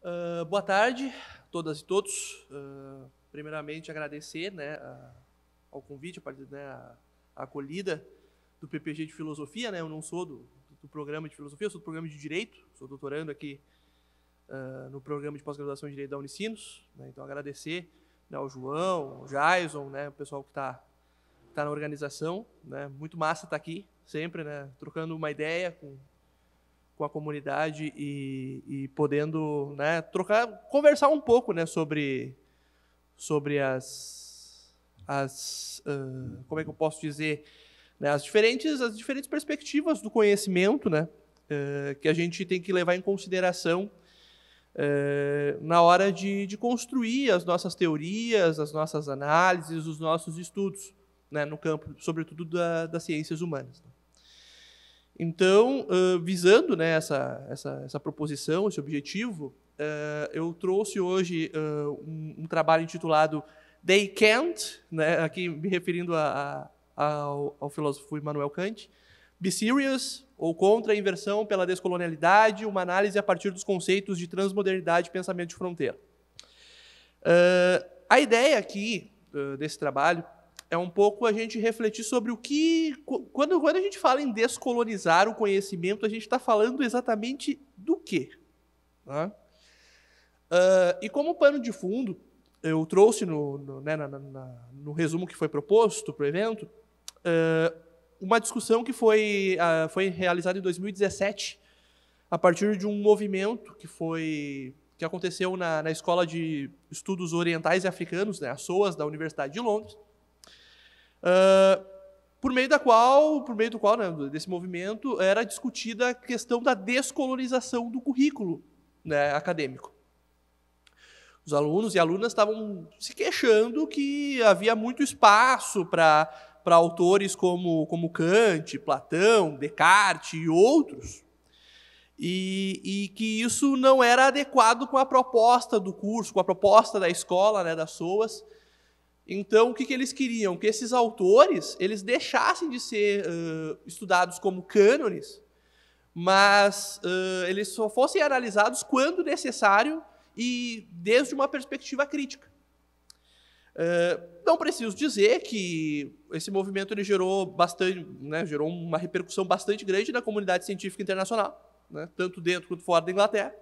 Uh, boa tarde todas e todos. Uh, primeiramente, agradecer né, a, ao convite, a, né, a, a, acolhida do PPG de Filosofia. Né, eu não sou do, do, programa de Filosofia, eu sou do programa de Direito, sou doutorando aqui uh, no programa de pós-graduação de Direito da Unicinos. Né, então, agradecer né, ao João, ao Jason, né, o pessoal que está tá na organização. Né, muito massa estar tá aqui, sempre, né, trocando uma ideia com com a comunidade e, e podendo né, trocar, conversar um pouco né, sobre, sobre as, as uh, como é que eu posso dizer, né, as, diferentes, as diferentes perspectivas do conhecimento né, uh, que a gente tem que levar em consideração ah, na hora de, de construir as nossas teorias, as nossas análises, os nossos estudos. Né, no campo, sobretudo da, das ciências humanas. Né? Então, uh, visando né, essa, essa, essa proposição, esse objetivo, uh, eu trouxe hoje uh, um, um, trabalho intitulado They Can't, né, aqui me referindo a, a, ao, ao, filósofo Immanuel Kant, Be Serious, ou Contra a Inversão pela Descolonialidade, uma análise a partir dos conceitos de transmodernidade e pensamento de fronteira. a ideia aqui desse trabalho é um pouco a gente refletir sobre o que. Quando, quando a gente fala em descolonizar o conhecimento, a gente está falando exatamente do quê? Né? Uh, e como pano de fundo, eu trouxe no, no, né, na, na, no resumo que foi proposto para o evento, uh, uma discussão que foi, uh, foi realizada em 2017, a partir de um movimento que foi que aconteceu na, na Escola de Estudos Orientais e Africanos, né, a SOAS, da Universidade de Londres, Uh, por meio da qual, por meio do qual, né, desse movimento, era discutida a questão da descolonização do currículo né, acadêmico. Os alunos e alunas estavam se queixando que havia muito espaço para para autores como, como Kant, Platão, Descartes e outros, e, e, que isso não era adequado com a proposta do curso, com a proposta da escola, né, das SOAS, então, o que, que eles queriam? Que esses autores eles deixassem de ser uh, estudados como cânones, mas uh, eles só fossem analisados quando necessário e desde uma perspectiva crítica. Uh, não preciso dizer que esse movimento ele gerou bastante, né, gerou uma repercussão bastante grande na comunidade científica internacional, né, tanto dentro quanto fora da Inglaterra.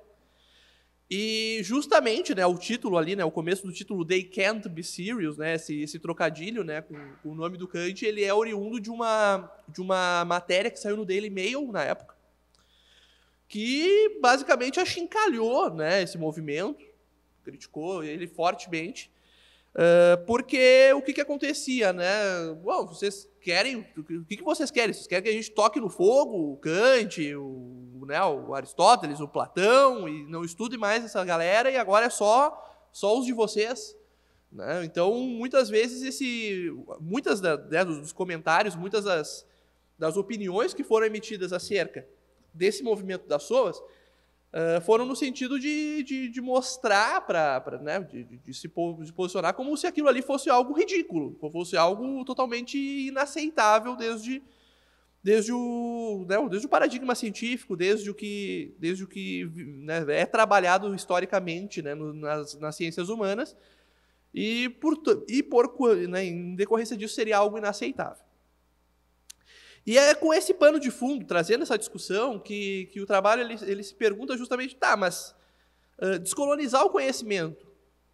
E justamente, né, o título ali, né, o começo do título They Can't Be Serious, né, esse, esse trocadilho, né, com, com, o nome do Kant, ele é oriundo de uma de uma matéria que saiu no Daily Mail na época, que basicamente achincalhou, né, esse movimento, criticou ele fortemente. Ah, porque o que, que acontecia, né? Bom, vocês querem. O que, que vocês querem? Vocês querem que a gente toque no fogo o Kant, o, né, o Aristóteles, o Platão, e não estude mais essa galera, e agora é só, só os de vocês. Né? Então, muitas vezes, esse, muitas da, né, dos comentários, muitas das, das opiniões que foram emitidas acerca desse movimento das SOAS ah, foram no sentido de, de, de mostrar, pra, pra né, de, de, se posicionar como se aquilo ali fosse algo ridículo, como fosse algo totalmente inaceitável desde, desde, o, né, desde o paradigma científico, desde o que, desde o que né, é trabalhado historicamente né, no, nas, nas ciências humanas, e, por, e por, né, em decorrência disso seria algo inaceitável. E é com esse pano de fundo, trazendo essa discussão, que, que o trabalho ele, ele se pergunta justamente, tá, mas uh, descolonizar o conhecimento,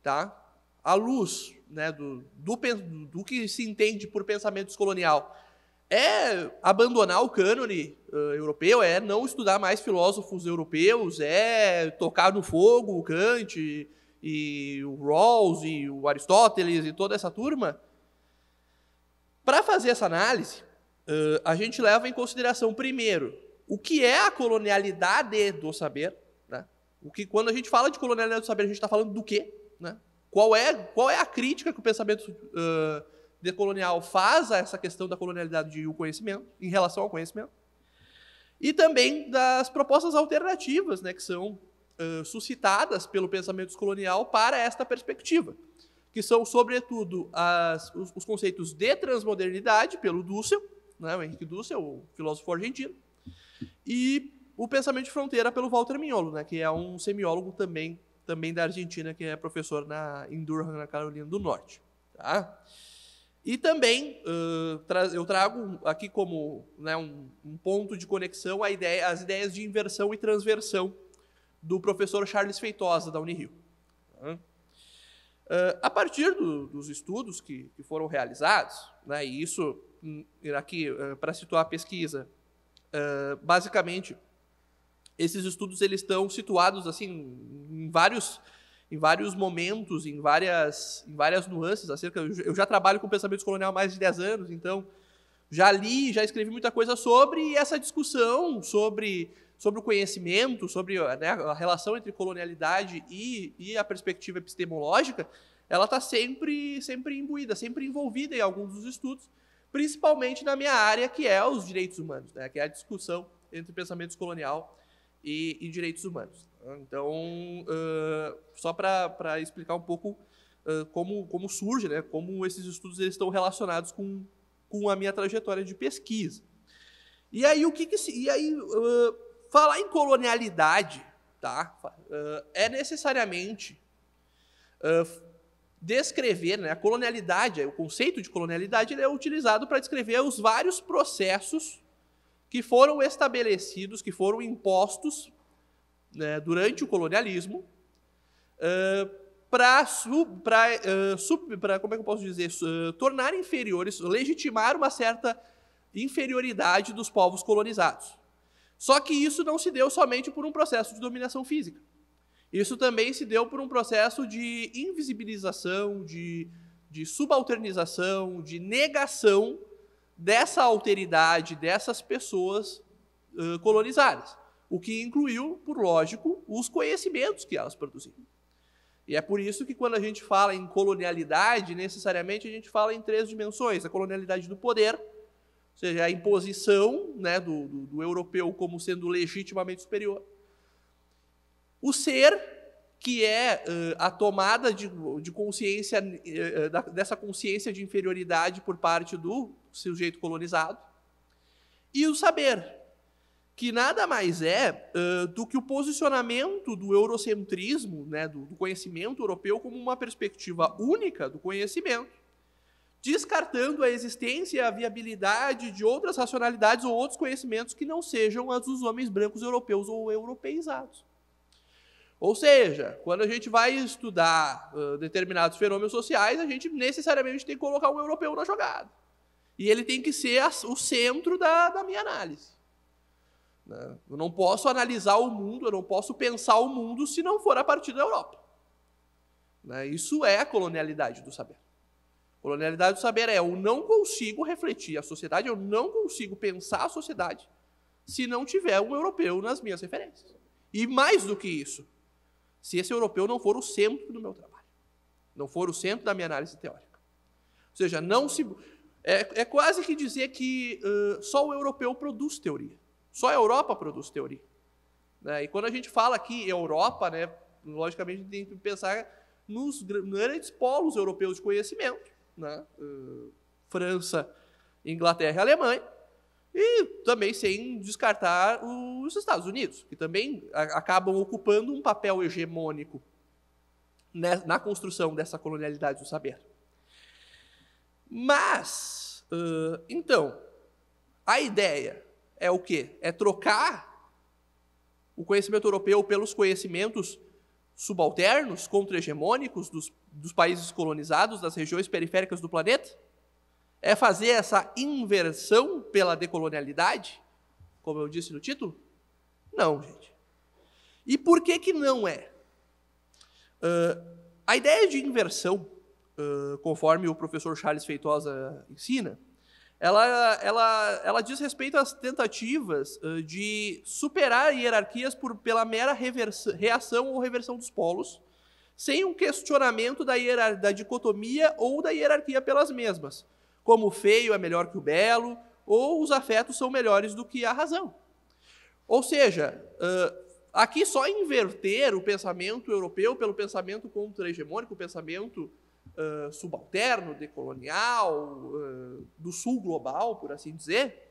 tá? À luz né, do, do, do que se entende por pensamento descolonial, é abandonar o cânone uh, europeu, é não estudar mais filósofos europeus, é tocar no fogo o Kant e, e o Rawls e o Aristóteles e toda essa turma? Para fazer essa análise, uh, a gente leva em consideração, primeiro, o que é a colonialidade do saber. Né? O que, quando a gente fala de colonialidade do saber, a gente está falando do quê? Né? Qual, é, qual é a crítica que o pensamento uh, decolonial faz a essa questão da colonialidade de o conhecimento, em relação ao conhecimento? E também das propostas alternativas né, que são uh, suscitadas pelo pensamento colonial para esta perspectiva que são, sobretudo, as, os, os, conceitos de transmodernidade, pelo Dussel, né, o Henrique Dussel, o filósofo argentino, e o Pensamento de Fronteira pelo Walter Mignolo, né, que é um semiólogo também, também da Argentina, que é professor na, em Durham, na Carolina do Norte. Tá? E também uh, tra eu trago aqui como né, um, um, ponto de conexão ideia, as ideias de inversão e transversão do professor Charles Feitosa, da Unirio. Uh, a partir do, dos estudos que, que foram realizados, né, e isso aqui eh, para situar a pesquisa, eh, basicamente esses estudos eles estão situados assim em vários em vários momentos, em várias em várias nuances acerca eu já trabalho com pensamento colonial há mais de 10 anos, então já li, já escrevi muita coisa sobre essa discussão sobre sobre o conhecimento, sobre né, a relação entre colonialidade e, e a perspectiva epistemológica, ela está sempre sempre imbuída, sempre envolvida em alguns dos estudos principalmente na minha área, que é os direitos humanos, né? que é a discussão entre pensamentos colonial e, e direitos humanos. Então, uh, só para explicar um pouco uh, como, como surge, né? como esses estudos eles estão relacionados com, com a minha trajetória de pesquisa. E aí, o que, que se, e aí uh, falar em colonialidade tá? é necessariamente descrever, né, a colonialidade, o conceito de colonialidade ele é utilizado para descrever os vários processos que foram estabelecidos, que foram impostos né, durante o colonialismo, uh, para uh, como é que eu posso dizer, uh, tornar inferiores, legitimar uma certa inferioridade dos povos colonizados. Só que isso não se deu somente por um processo de dominação física. Isso também se deu por um processo de invisibilização, de, de subalternização, de negação dessa alteridade, dessas pessoas uh, colonizadas. O que incluiu, por lógico, os conhecimentos que elas produziam. E é por isso que quando a gente fala em colonialidade, necessariamente a gente fala em três dimensões: a colonialidade do poder, ou seja, a imposição né, do, do, do europeu como sendo legitimamente superior o ser que é uh, a tomada de, de consciência, uh, da, dessa consciência de inferioridade por parte do sujeito colonizado, e o saber, que nada mais é uh, do que o posicionamento do eurocentrismo, né, do, do conhecimento europeu, como uma perspectiva única do conhecimento, descartando a existência e a viabilidade de outras racionalidades ou outros conhecimentos que não sejam as dos homens brancos europeus ou europeizados. Ou seja, quando a gente vai estudar uh, determinados fenômenos sociais, a gente necessariamente tem que colocar um europeu na jogada. E ele tem que ser a, o centro da, da minha análise. Né? Eu não posso analisar o mundo, eu não posso pensar o mundo se não for a partir da Europa. Né? Isso é a colonialidade do saber. Colonialidade do saber é eu não consigo refletir a sociedade, eu não consigo pensar a sociedade se não tiver um europeu nas minhas referências. E mais do que isso, se esse europeu não for o centro do meu trabalho, não for o centro da minha análise teórica. Ou seja, não se. É, é quase que dizer que uh, só o europeu produz teoria, só a Europa produz teoria. Né? E quando a gente fala aqui Europa, né, logicamente a gente tem que pensar nos grandes polos europeus de conhecimento: né? uh, França, Inglaterra e Alemanha. E também sem descartar os Estados Unidos, que também acabam ocupando um papel hegemônico na construção dessa colonialidade do saber. Mas, então, a ideia é o quê? É trocar o conhecimento europeu pelos conhecimentos subalternos, contra-hegemônicos dos, dos países colonizados, das regiões periféricas do planeta? É fazer essa inversão pela decolonialidade, como eu disse no título? Não, gente. E por que, que não é? Uh, a ideia de inversão, uh, conforme o professor Charles Feitosa ensina, ela, ela, ela diz respeito às tentativas uh, de superar hierarquias por, pela mera reversa, reação ou reversão dos polos, sem um questionamento da, hierar, da dicotomia ou da hierarquia pelas mesmas, como o feio é melhor que o belo, ou os afetos são melhores do que a razão. Ou seja, aqui só inverter o pensamento europeu pelo pensamento contra-hegemônico, o pensamento subalterno, decolonial, do sul global, por assim dizer,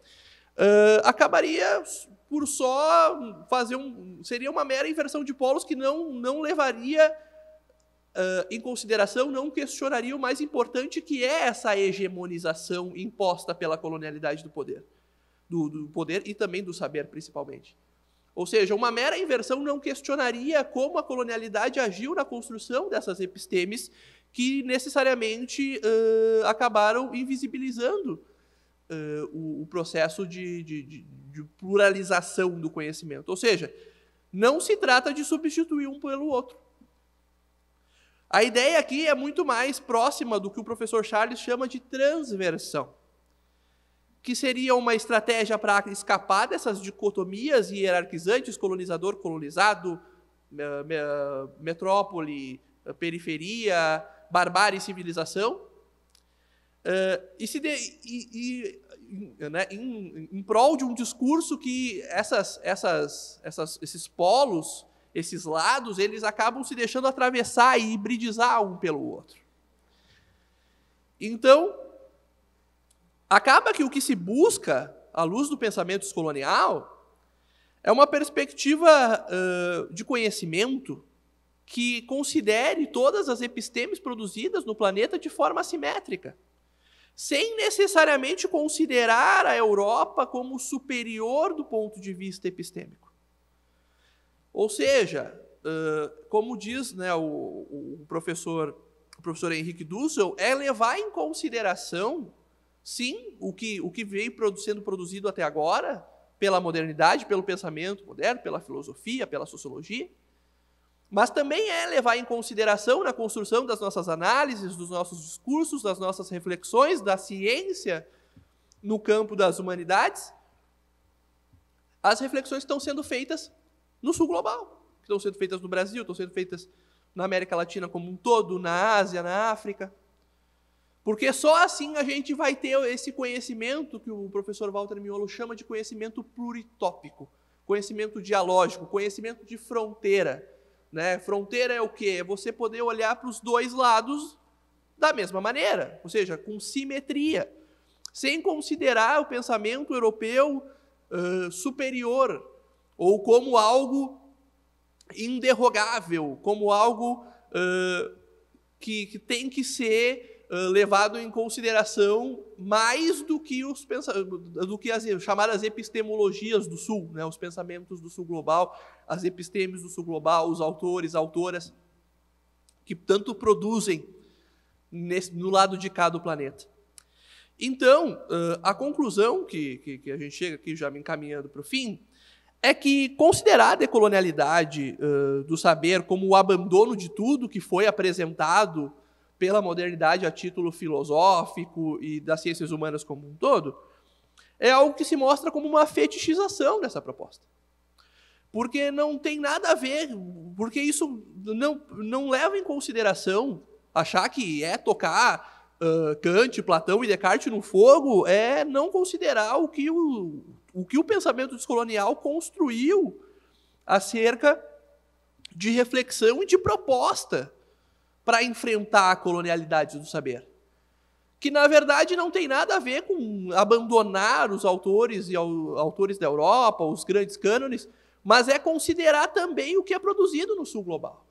acabaria por só fazer um. seria uma mera inversão de polos que não, não levaria uh, em consideração, não questionaria o mais importante que é essa hegemonização imposta pela colonialidade do poder, do, do poder e também do saber, principalmente. Ou seja, uma mera inversão não questionaria como a colonialidade agiu na construção dessas epistemes que necessariamente uh, acabaram invisibilizando uh, o, o, processo de, de, de, de, pluralização do conhecimento. Ou seja, não se trata de substituir um pelo outro. A ideia aqui é muito mais próxima do que o professor Charles chama de transversão, que seria uma estratégia para escapar dessas dicotomias hierarquizantes, colonizador, colonizado, metrópole, periferia, barbárie e civilização, eh, e, se de, e, e né, em, em, prol de um discurso que essas, essas, essas, esses polos esses lados, eles acabam se deixando atravessar e hibridizar um pelo outro. Então, acaba que o que se busca, à luz do pensamento descolonial, é uma perspectiva uh, de conhecimento que considere todas as epistemes produzidas no planeta de forma assimétrica, sem necessariamente considerar a Europa como superior do ponto de vista epistêmico. Ou seja, uh, como diz né, o, o, professor, o professor Henrique Dussel, é levar em consideração, sim, o que, o que veio sendo produzido até agora, pela modernidade, pelo pensamento moderno, pela filosofia, pela sociologia, mas também é levar em consideração na construção das nossas análises, dos nossos discursos, das nossas reflexões, da ciência no campo das humanidades, as reflexões que estão sendo feitas no sul global, que estão sendo feitas no Brasil, estão sendo feitas na América Latina como um todo, na Ásia, na África. Porque só assim a gente vai ter esse conhecimento que o professor Walter Miolo chama de conhecimento pluritópico, conhecimento dialógico, conhecimento de fronteira. Né? Fronteira é o quê? É você poder olhar para os dois lados da mesma maneira, ou seja, com simetria, sem considerar o pensamento europeu uh, superior ou como algo inderrogável, como algo uh, que, que, tem que ser uh, levado em consideração mais do que, os do que as chamadas epistemologias do Sul, né, os pensamentos do Sul global, as epistemes do Sul global, os autores, autoras que tanto produzem nesse, no lado de cá do planeta. Então, uh, a conclusão que, que, que a gente chega aqui já me encaminhando para o fim é que considerar a decolonialidade uh, do saber como o abandono de tudo que foi apresentado pela modernidade a título filosófico e das ciências humanas como um todo, é algo que se mostra como uma fetichização dessa proposta. Porque não tem nada a ver, porque isso não, não leva em consideração achar que é tocar uh, Kant, Platão e Descartes no fogo, é não considerar o que o, o que o pensamento descolonial construiu acerca de reflexão e de proposta para enfrentar a colonialidade do saber. Que, na verdade, não tem nada a ver com abandonar os autores e autores da Europa, os grandes cânones, mas é considerar também o que é produzido no sul global.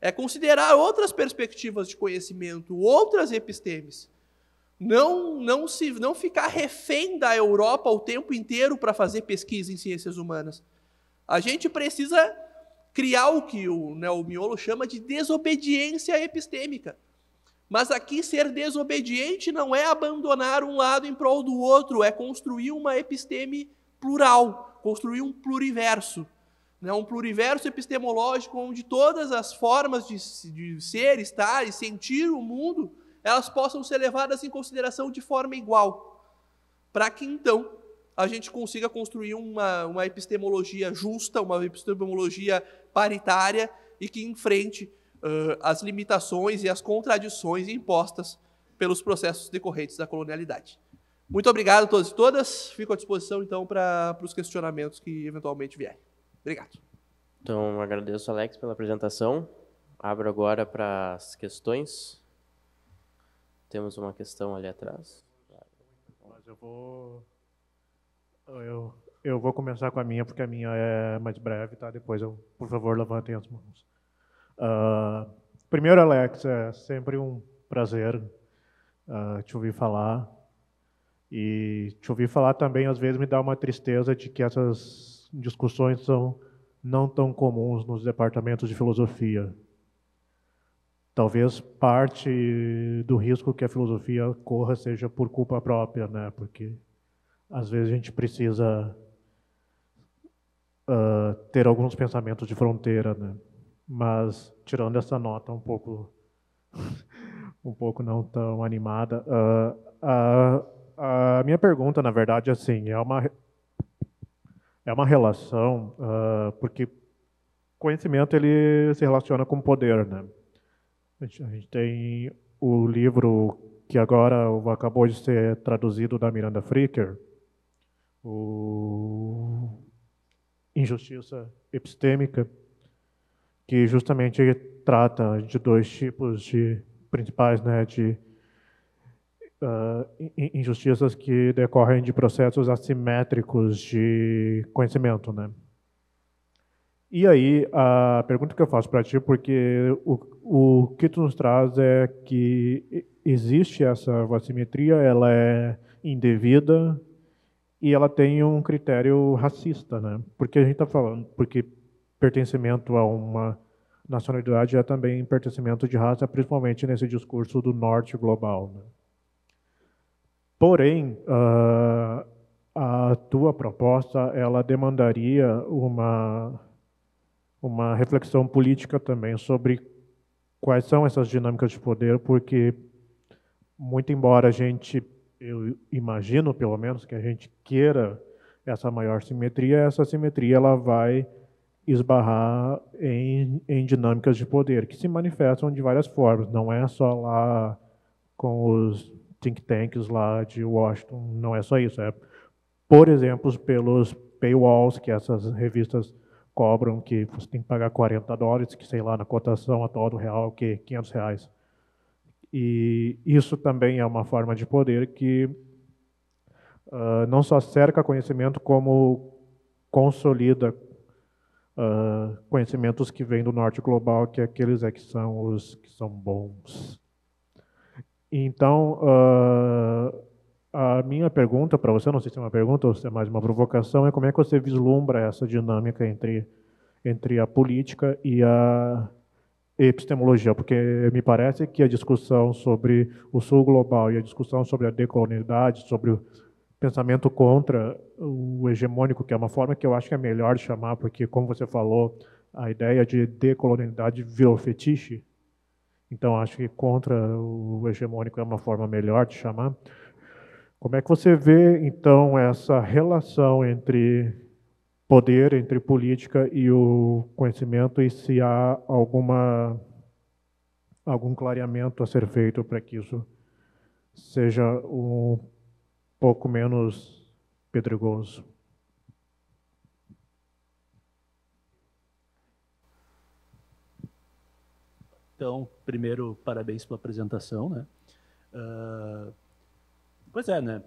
É considerar outras perspectivas de conhecimento, outras epistemes não, não, se, não ficar refém da Europa o tempo inteiro para fazer pesquisa em ciências humanas. A gente precisa criar o que o, né, o Miolo chama de desobediência epistêmica. Mas aqui ser desobediente não é abandonar um lado em prol do outro, é construir uma episteme plural, construir um pluriverso. Né, um pluriverso epistemológico onde todas as formas de, de ser, estar e sentir o mundo elas possam ser levadas em consideração de forma igual, para que então a gente consiga construir uma, uma epistemologia justa, uma epistemologia paritária e que enfrente uh, as limitações e as contradições impostas pelos processos decorrentes da colonialidade. Muito obrigado a todos e todas. Fico à disposição, então, para os questionamentos que eventualmente vierem. Obrigado. Então, agradeço, Alex, pela apresentação. Abro agora para as questões. Temos uma questão ali atrás. Mas eu vou. Eu, eu vou começar com a minha, porque a minha é mais breve, tá? Depois eu, por favor, levantem as mãos. Uh, primeiro, Alex, é sempre um prazer uh, te ouvir falar. E te ouvir falar também, às vezes, me dá uma tristeza de que essas discussões são não tão comuns nos departamentos de filosofia talvez parte do risco que a filosofia corra seja por culpa própria, né? Porque às vezes a gente precisa uh, ter alguns pensamentos de fronteira, né? Mas tirando essa nota um pouco, um pouco não tão animada, uh, uh, a minha pergunta, na verdade, é assim, é uma é uma relação ah, porque conhecimento ele se relaciona com poder, né? A gente tem o livro que agora acabou de ser traduzido da Miranda Fricker, o Injustiça Epistêmica, que justamente trata de dois tipos de principais, né, de uh, injustiças que decorrem de processos assimétricos de conhecimento, né? E aí, a pergunta que eu faço para ti, porque o, o que tu nos traz é que existe essa vacimetria, ela é indevida e ela tem um critério racista, né? Porque a gente está falando, porque pertencimento a uma nacionalidade é também pertencimento de raça, principalmente nesse discurso do norte global. Né? Porém, uh, a tua proposta ela demandaria uma uma reflexão política também sobre quais são essas dinâmicas de poder, porque, muito embora a gente, eu imagino pelo menos, que a gente queira essa maior simetria, essa simetria ela vai esbarrar em, em dinâmicas de poder, que se manifestam de várias formas, não é só lá com os think tanks lá de Washington, não é só isso, é, por exemplo, pelos paywalls que essas revistas cobram que você tem que pagar 40 dólares, que sei lá, na cotação atual do real, que 500 reais. E isso também é uma forma de poder que uh, não só cerca conhecimento, como consolida uh, conhecimentos que vêm do norte global, que é aqueles é que são os que são bons. Então, uh, a minha pergunta para você, não sei se é uma pergunta ou se é mais uma provocação, é como é que você vislumbra essa dinâmica entre, entre a política e a epistemologia, porque me parece que a discussão sobre o sul global e a discussão sobre a decolonialidade, sobre o pensamento contra o hegemônico, que é uma forma que eu acho que é melhor de chamar, porque, como você falou, a ideia de decolonialidade virou fetiche, então acho que contra o hegemônico é uma forma melhor de chamar, como é que você vê, então, essa relação entre poder, entre política e o conhecimento, e se há alguma, algum clareamento a ser feito para que isso seja um pouco menos pedregoso? Então, primeiro, parabéns pela apresentação. Né? Uh Pois é, né?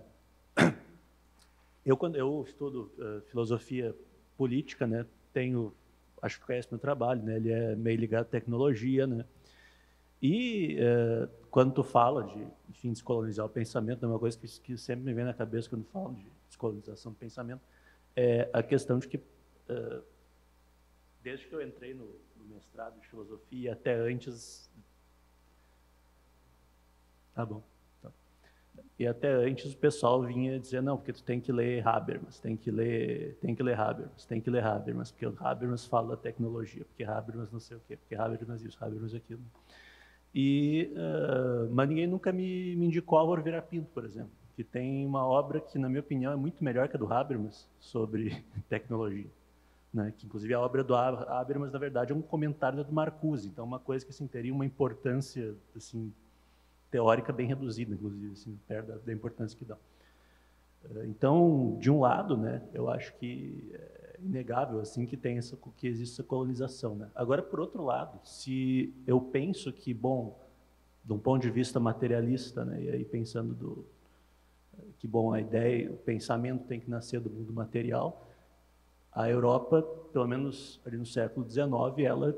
Eu, quando eu estudo uh, filosofia política, né, tenho, acho que conhece meu trabalho, né, ele é meio ligado à tecnologia, né, e uh, quando tu fala de, enfim, descolonizar o pensamento, é uma coisa que, que sempre me vem na cabeça quando falo de descolonização do pensamento, é a questão de que, uh, desde que eu entrei no, no mestrado de filosofia, até antes... Tá bom. E até antes o pessoal vinha dizer, não, porque tu tem que ler Habermas, tem que ler, tem que ler Habermas, tem que ler Habermas, porque Habermas fala tecnologia, porque Habermas não sei o quê, porque Habermas isso, Habermas aquilo. E, uh, mas ninguém nunca me, me indicou Álvaro Vera Pinto, por exemplo, que tem uma obra que, na minha opinião, é muito melhor que a do Habermas sobre tecnologia. Né? Que, inclusive, a obra do Habermas, na verdade, é um comentário do Marcuse, então é uma coisa que assim, teria uma importância assim, teórica bem reduzida, inclusive, assim, perto da, da importância que dá. Eh, então, de um lado, né, eu acho que é inegável assim que tem essa que existe essa colonização, né? Agora, por outro lado, se eu penso que, bom, de um ponto de vista materialista, né, e aí pensando do que bom a ideia, o pensamento tem que nascer do mundo material, a Europa, pelo menos ali no século XIX, ela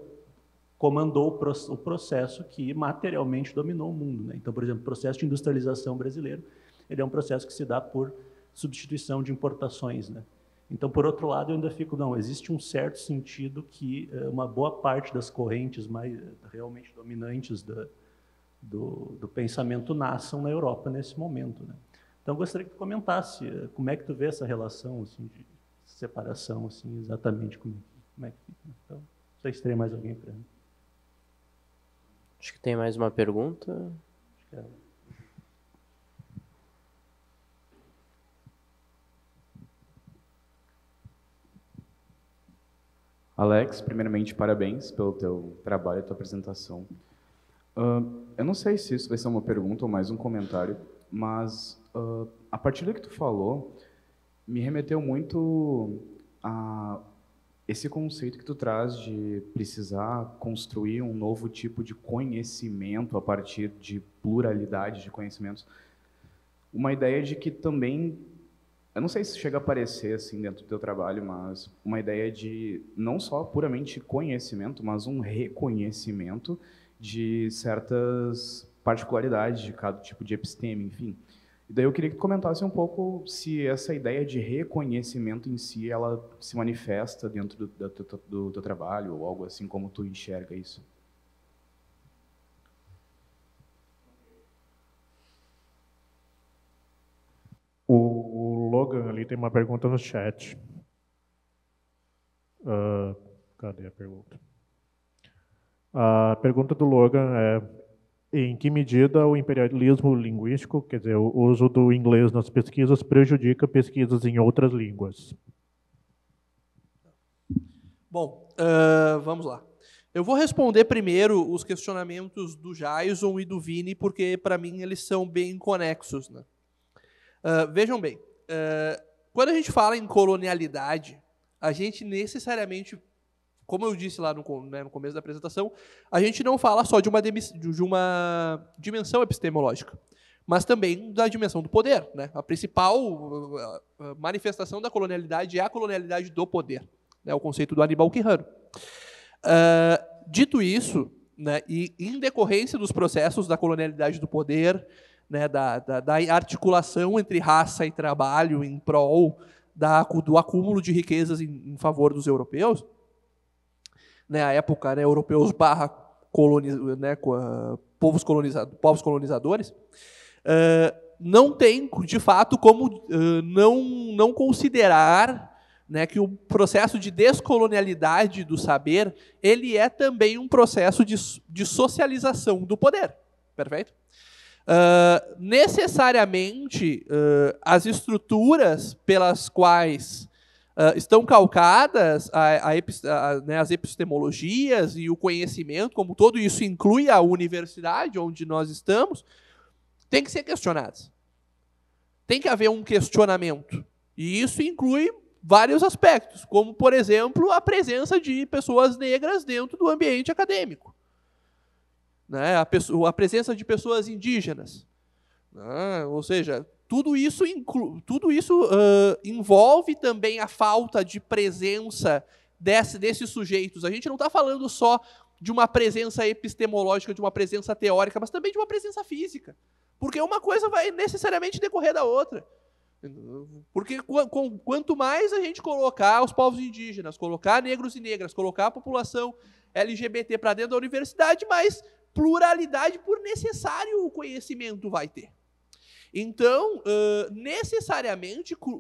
comandou o processo que materialmente dominou o mundo. Né? Então, por exemplo, o processo de industrialização brasileiro, ele é um processo que se dá por substituição de importações. Né? Então, por outro lado, eu ainda fico, não, existe um certo sentido que eh, uma boa parte das correntes mais eh, realmente dominantes do, do, pensamento nasçam na Europa nesse momento. Né? Então, gostaria que tu comentasse eh, como é que tu vê essa relação assim, de separação, assim, exatamente como, é como é que fica. Né? Então, não sei se tem mais alguém para mim. Acho que tem mais uma pergunta. Alex, primeiramente, parabéns pelo teu trabalho e tua apresentação. Uh, eu não sei se isso vai ser uma pergunta ou mais um comentário, mas uh, a partir do que tu falou, me remeteu muito a esse conceito que tu traz de precisar construir um novo tipo de conhecimento a partir de pluralidade de conhecimentos, uma ideia de que também, eu não sei se chega a aparecer assim dentro do teu trabalho, mas uma ideia de não só puramente conhecimento, mas um reconhecimento de certas particularidades de cada tipo de episteme, enfim daí eu queria que tu comentasse um pouco se essa ideia de reconhecimento em si, ela se manifesta dentro do, do, do teu trabalho ou algo assim, como tu enxerga isso. O, o Logan ali tem uma pergunta no chat. Uh, cadê a pergunta? A pergunta do Logan é em que medida o imperialismo linguístico, quer dizer, o uso do inglês nas pesquisas, prejudica pesquisas em outras línguas? Bom, uh, vamos lá. Eu vou responder primeiro os questionamentos do Jaison e do Vini, porque para mim eles são bem conexos. Né? Uh, vejam bem, uh, quando a gente fala em colonialidade, a gente necessariamente como eu disse lá no, né, no começo da apresentação, a gente não fala só de uma, de uma dimensão epistemológica, mas também da dimensão do poder. Né? A principal manifestação da colonialidade é a colonialidade do poder, né? o conceito do Aníbal Quirrano. Uh, dito isso, né, e em decorrência dos processos da colonialidade do poder, né, da, da, da, articulação entre raça e trabalho em prol da, do acúmulo de riquezas em, em favor dos europeus, né, a época, né, europeus barra coloniz, né, ah, povos, colonizado, povos colonizadores, uh, não tem, de fato, como uh, não, não considerar né, que o processo de descolonialidade do saber ele é também um processo de, de socialização do poder. Perfeito? Uh, necessariamente, uh, as estruturas pelas quais Uh, estão calcadas a, a a, né, as epistemologias e o conhecimento, como todo isso inclui a universidade onde nós estamos, tem que ser questionadas. Tem que haver um questionamento. E isso inclui vários aspectos, como, por exemplo, a presença de pessoas negras dentro do ambiente acadêmico. Né? A, a presença de pessoas indígenas. Ah, ou seja, tudo isso, tudo isso uh, envolve também a falta de presença desse, desses sujeitos. A gente não está falando só de uma presença epistemológica, de uma presença teórica, mas também de uma presença física. Porque uma coisa vai necessariamente decorrer da outra. Porque quanto mais a gente colocar os povos indígenas, colocar negros e negras, colocar a população LGBT para dentro da universidade, mais pluralidade por necessário o conhecimento vai ter. Então, uh, necessariamente, uh,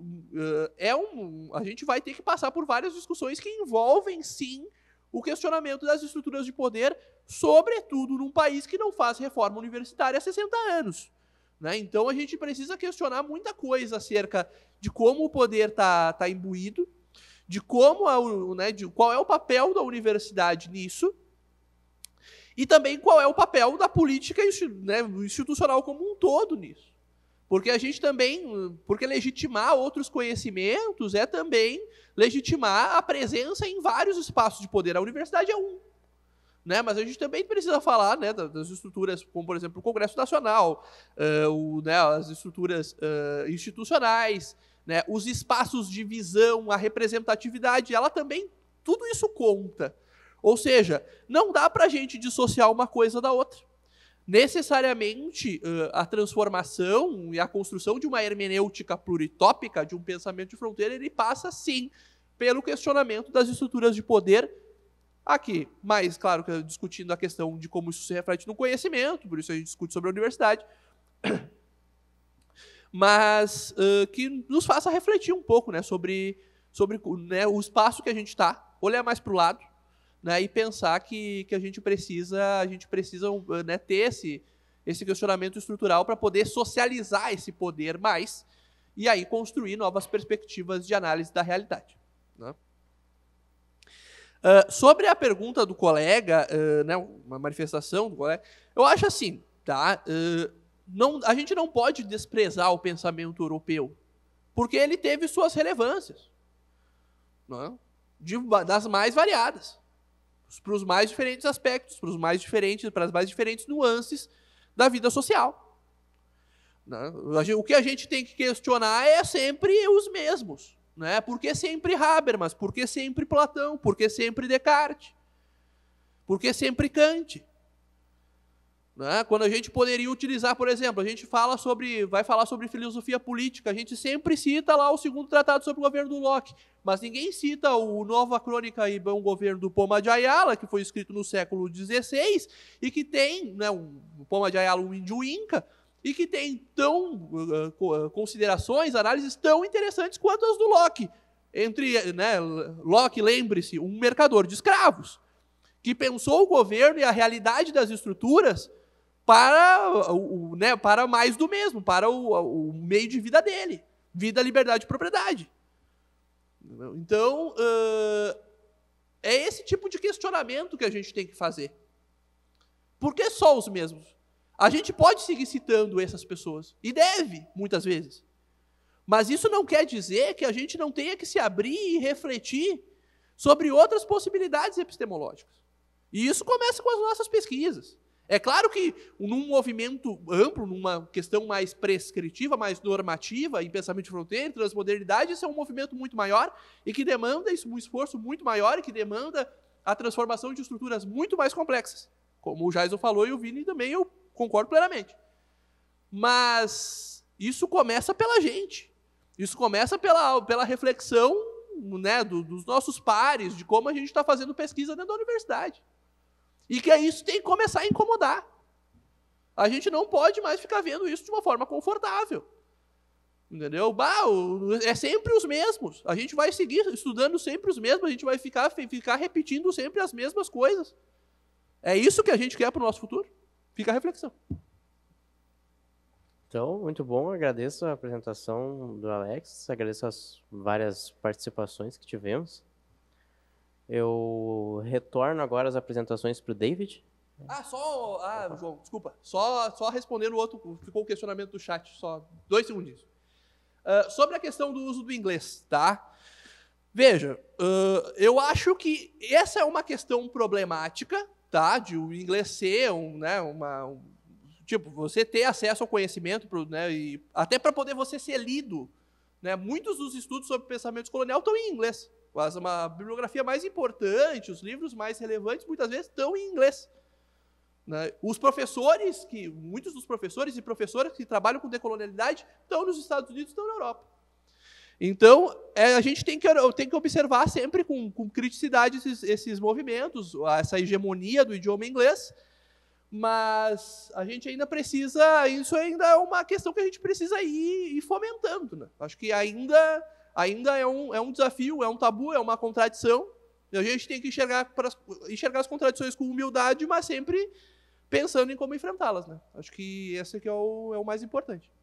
é um, a gente vai ter que passar por várias discussões que envolvem, sim, o questionamento das estruturas de poder, sobretudo num país que não faz reforma universitária há 60 anos. Né? Então, a gente precisa questionar muita coisa acerca de como o poder está tá imbuído, de como a, né, de qual é o papel da universidade nisso e também qual é o papel da política né, institucional como um todo nisso. Porque a gente também, porque legitimar outros conhecimentos é também legitimar a presença em vários espaços de poder. A universidade é um. Né? Mas a gente também precisa falar né, das estruturas, como por exemplo o Congresso Nacional, uh, o, né, as estruturas uh, institucionais, né, os espaços de visão, a representatividade, ela também, tudo isso conta. Ou seja, não dá para a gente dissociar uma coisa da outra necessariamente uh, a transformação e a construção de uma hermenêutica pluritópica, de um pensamento de fronteira, ele passa sim pelo questionamento das estruturas de poder. Aqui, mais claro, que discutindo a questão de como isso se reflete no conhecimento, por isso a gente discute sobre a universidade, mas uh, que nos faça refletir um pouco né, sobre, sobre né, o espaço que a gente está, olhar mais para o lado, né, e pensar que, que a gente precisa, a gente precisa uh, né, ter esse, esse questionamento estrutural para poder socializar esse poder mais e aí construir novas perspectivas de análise da realidade. Né? Uh, sobre a pergunta do colega, uh, né, uma manifestação do colega, eu acho assim, tá? Uh, não, a gente não pode desprezar o pensamento europeu, porque ele teve suas relevâncias, não é? De, das mais variadas para os mais diferentes aspectos, para os mais diferentes, para as mais diferentes nuances da vida social. Né? O que a gente tem que questionar é sempre os mesmos. Né? Por que sempre Habermas? Por que sempre Platão? Por que sempre Descartes? Por que sempre Kant? Né? Quando a gente poderia utilizar, por exemplo, a gente fala sobre, vai falar sobre filosofia política, a gente sempre cita lá o segundo tratado sobre o governo do Locke, mas ninguém cita o Nova Crônica e Bom Governo do Poma de Ayala, que foi escrito no século XVI e que tem, né, o Poma de Ayala, um índio inca, e que tem tão uh, considerações, análises tão interessantes quanto as do Locke. Entre, né, Locke, lembre-se, um mercador de escravos, que pensou o governo e a realidade das estruturas para o, né, para mais do mesmo, para o, o meio de vida dele, vida, liberdade e propriedade. Então, uh, é esse tipo de questionamento que a gente tem que fazer. Por que só os mesmos? A gente pode seguir citando essas pessoas, e deve, muitas vezes. Mas isso não quer dizer que a gente não tenha que se abrir e refletir sobre outras possibilidades epistemológicas. E isso começa com as nossas pesquisas. É claro que num movimento amplo, numa questão mais prescritiva, mais normativa, em pensamento de fronteira, em transmodernidade, isso é um movimento muito maior e que demanda um esforço muito maior e que demanda a transformação de estruturas muito mais complexas. Como o Jaison falou e o Vini também, eu concordo plenamente. Mas isso começa pela gente. Isso começa pela, pela reflexão né, do, dos nossos pares, de como a gente está fazendo pesquisa dentro da universidade. E que é isso tem que começar a incomodar. A gente não pode mais ficar vendo isso de uma forma confortável. Entendeu? Bah, é sempre os mesmos. A gente vai seguir estudando sempre os mesmos, a gente vai ficar, ficar repetindo sempre as mesmas coisas. É isso que a gente quer para o nosso futuro? Fica a reflexão. Então, muito bom. Agradeço a apresentação do Alex, agradeço as várias participações que tivemos. Eu retorno agora as apresentações para o David. Ah, só. Ah, Opa. João, desculpa. Só, só responder o outro. Ficou o questionamento do chat, só dois segundos. Uh, ah, sobre a questão do uso do inglês, tá? Veja, uh, eu acho que essa é uma questão problemática, tá? De o inglês ser um, né, uma, um, tipo, você ter acesso ao conhecimento, pro, né, e até para poder você ser lido. Né? Muitos dos estudos sobre pensamento colonial estão em inglês. Mas uma bibliografia mais importante, os livros mais relevantes, muitas vezes estão em inglês. Né? Os professores, que muitos dos professores e professoras que trabalham com decolonialidade estão nos Estados Unidos, estão na Europa. Então, é, a gente tem que, tem que observar sempre com, com criticidade esses, esses movimentos, essa hegemonia do idioma inglês, mas a gente ainda precisa, isso ainda é uma questão que a gente precisa ir, ir fomentando. Né? Acho que ainda ainda é um, é um desafio, é um tabu, é uma contradição. E a gente tem que enxergar, pra, enxergar as contradições com humildade, mas sempre pensando em como enfrentá-las. Né? Acho que esse aqui é o, é o mais importante.